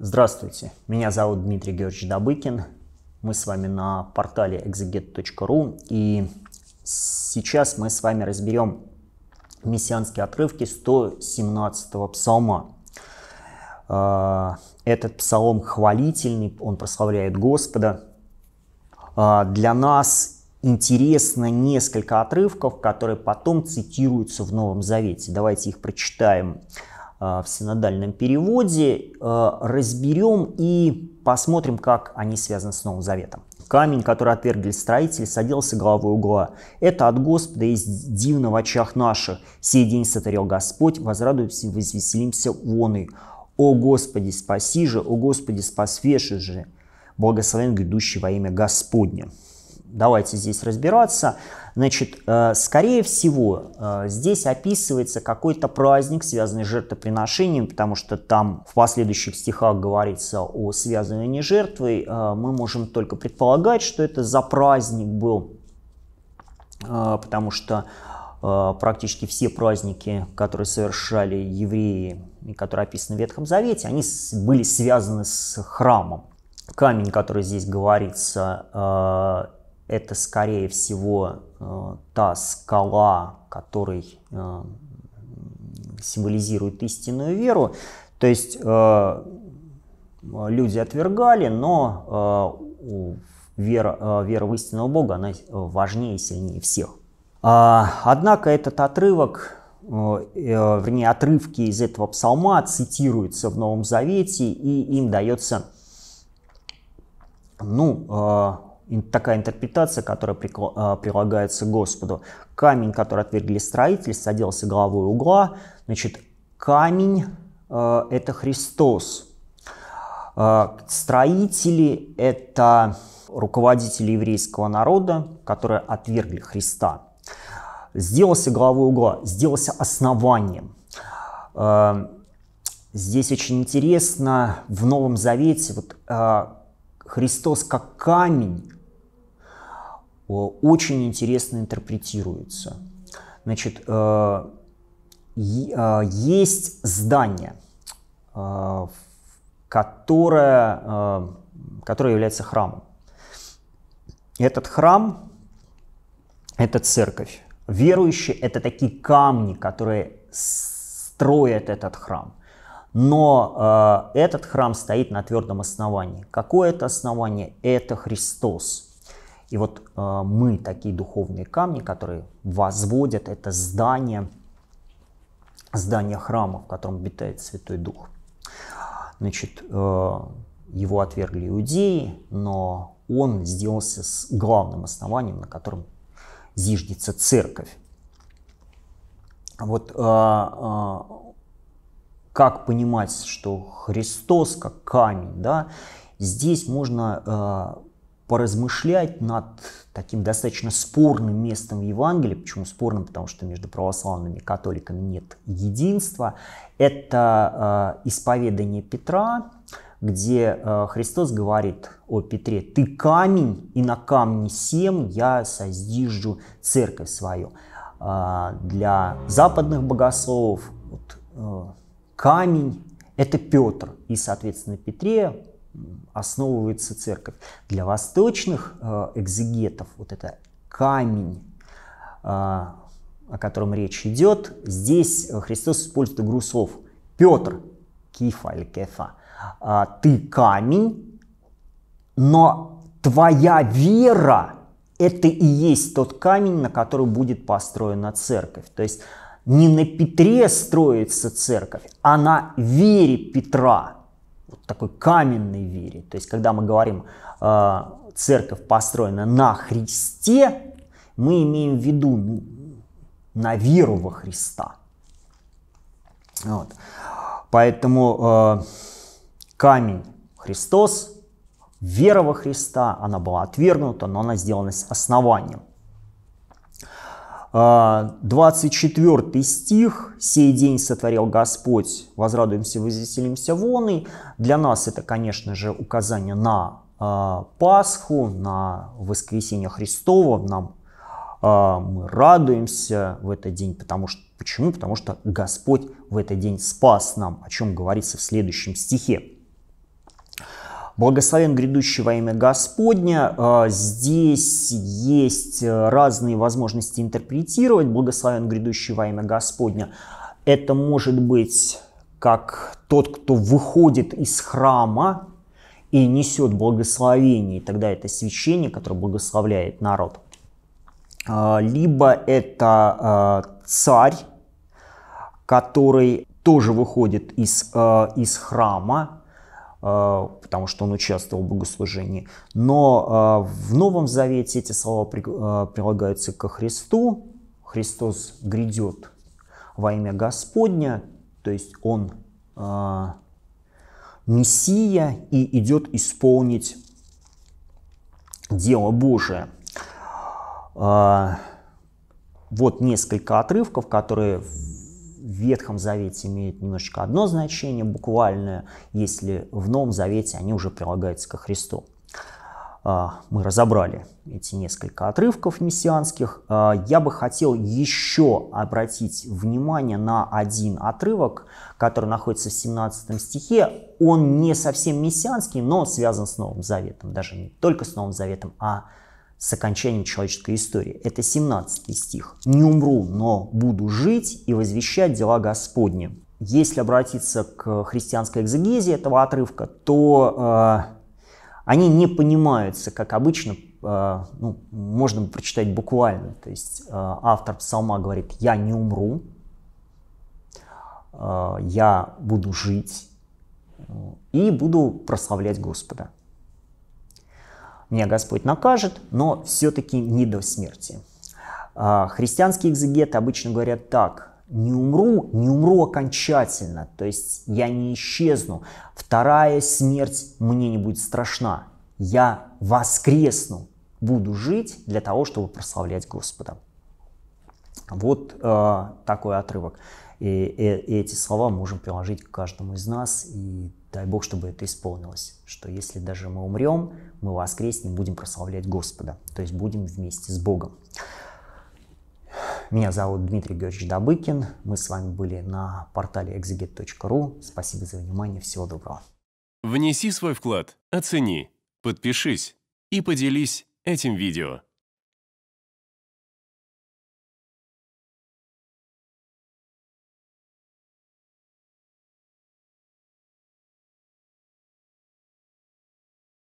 Здравствуйте, меня зовут Дмитрий Георгиевич Добыкин. Мы с вами на портале exeget.ru и сейчас мы с вами разберем мессианские отрывки 117-го псалма. А, этот псалом хвалительный, он прославляет Господа. А, для нас интересно несколько отрывков, которые потом цитируются в Новом Завете. Давайте их прочитаем. Э, в синодальном переводе, э, разберем и посмотрим, как они связаны с Новым Заветом. Камень, который отвергли строители, садился головой угла. Это от Господа из дивного в очах наших. Сей день сотворил Господь, возрадуемся и возвеселимся вон и. О Господи, спаси же, о Господи, спасвеши же. Благословен грядущий во имя Господне давайте здесь разбираться. Значит, э, скорее всего, э, здесь описывается какой-то праздник, связанный с жертвоприношением, потому что там в последующих стихах говорится о связывании жертвой. Э, мы можем только предполагать, что это за праздник был, потому что практически все праздники, которые совершали евреи и которые описаны в Ветхом Завете, они были связаны с храмом. Камень, который здесь говорится, это, скорее всего, э, та скала, который э, символизирует истинную веру. То есть э, люди отвергали, но вера, вера в истинного Бога, она важнее и сильнее всех. А, однако этот отрывок, вернее, отрывки из этого псалма цитируются в Новом Завете, и им дается ну, такая интерпретация, которая а, прилагается к Господу. Камень, который отвергли строители, садился головой угла. Значит, камень а, это Христос. А, строители – это руководители еврейского народа, которые отвергли Христа. Сделался головой угла, сделался основанием. здесь очень интересно в Новом Завете вот, Христос как камень Э, очень интересно интерпретируется. Значит, э, э, есть здание, которое, которое является храмом. Этот храм – это церковь. Верующие – это такие камни, которые строят этот храм. Но э, этот храм стоит на твердом основании. Какое это основание? Это Христос. И вот э, мы такие духовные камни, которые возводят это здание, здание храма, в котором обитает Святой Дух. Значит, э, его отвергли иудеи, но он сделался с главным основанием, на котором зиждется церковь. Вот э, э, как понимать, что Христос как камень, да, здесь можно э, поразмышлять над таким достаточно спорным местом в Евангелии. Почему спорным? Потому что между православными и католиками нет единства. Это э, исповедание Петра, где э, Христос говорит о Петре, «Ты камень, и на камне сем я создижу церковь свою». Э, для западных богословов вот, э, камень – это Петр. И, соответственно, Петре основывается церковь. Для восточных э, экзегетов вот это камень, э, о котором речь идет, здесь э, Христос использует игру слов. Петр, кифа или кефа, а, ты камень, но твоя вера – это и есть тот камень, на который будет построена церковь. То есть не на Петре строится церковь, а на вере Петра – такой каменной вере. То есть, когда мы говорим, э, церковь построена на Христе, мы имеем в виду на веру во Христа. Вот. Поэтому э, камень Христос, вера во Христа, она была отвергнута, но она сделана с основанием. 24 а, стих «Сей день сотворил Господь, возрадуемся, возвеселимся вон». Для нас это, конечно же, указание на а, Пасху, на воскресение Христова. Нам а, мы радуемся в этот день, потому что почему? Потому что Господь в этот день спас нам, о чем говорится в следующем стихе. Благословен грядущий во имя Господня. А, здесь есть э, разные возможности интерпретировать. Благословен грядущий во имя Господня. Это может быть как тот, кто выходит из храма и несет благословение, тогда это священник, который благословляет народ. А, либо это а, царь, который тоже выходит из, э, из храма, а, потому что он участвовал в богослужении. Но а, в Новом Завете эти слова а, прилагаются ко Христу. Христос грядет во имя Господня, то есть Он Мессия и идет исполнить дело Божие. Вот несколько отрывков, которые Ветхом Завете имеют немножечко одно значение буквальное, если в Новом Завете они уже прилагаются ко Христу. А, мы разобрали эти несколько отрывков мессианских. А, я бы хотел еще обратить внимание на один отрывок, который находится в 17 стихе. Он не совсем мессианский, но связан с Новым Заветом. Даже не только с Новым Заветом, а с с окончанием человеческой истории. Это 17 стих. «Не умру, но буду жить и возвещать дела Господни». Если обратиться к христианской экзегезе этого отрывка, то э, они не понимаются, как обычно, э, ну, можно прочитать буквально. То есть э, автор псалма говорит «я не умру», э, «я буду жить» э, и буду прославлять Господа меня Господь накажет, но все-таки не до смерти. А, христианские экзегеты обычно говорят так, не умру, не умру окончательно, то есть я не исчезну, вторая смерть мне не будет страшна, я воскресну, буду жить для того, чтобы прославлять Господа. Вот э, такой отрывок. И, и, и эти слова можем приложить к каждому из нас и Дай Бог, чтобы это исполнилось, что если даже мы умрем, мы воскреснем, будем прославлять Господа, то есть будем вместе с Богом. Меня зовут Дмитрий Георгиевич Добыкин, мы с вами были на портале exeget.ru. Спасибо за внимание, всего доброго. Внеси свой вклад, оцени, подпишись и поделись этим видео.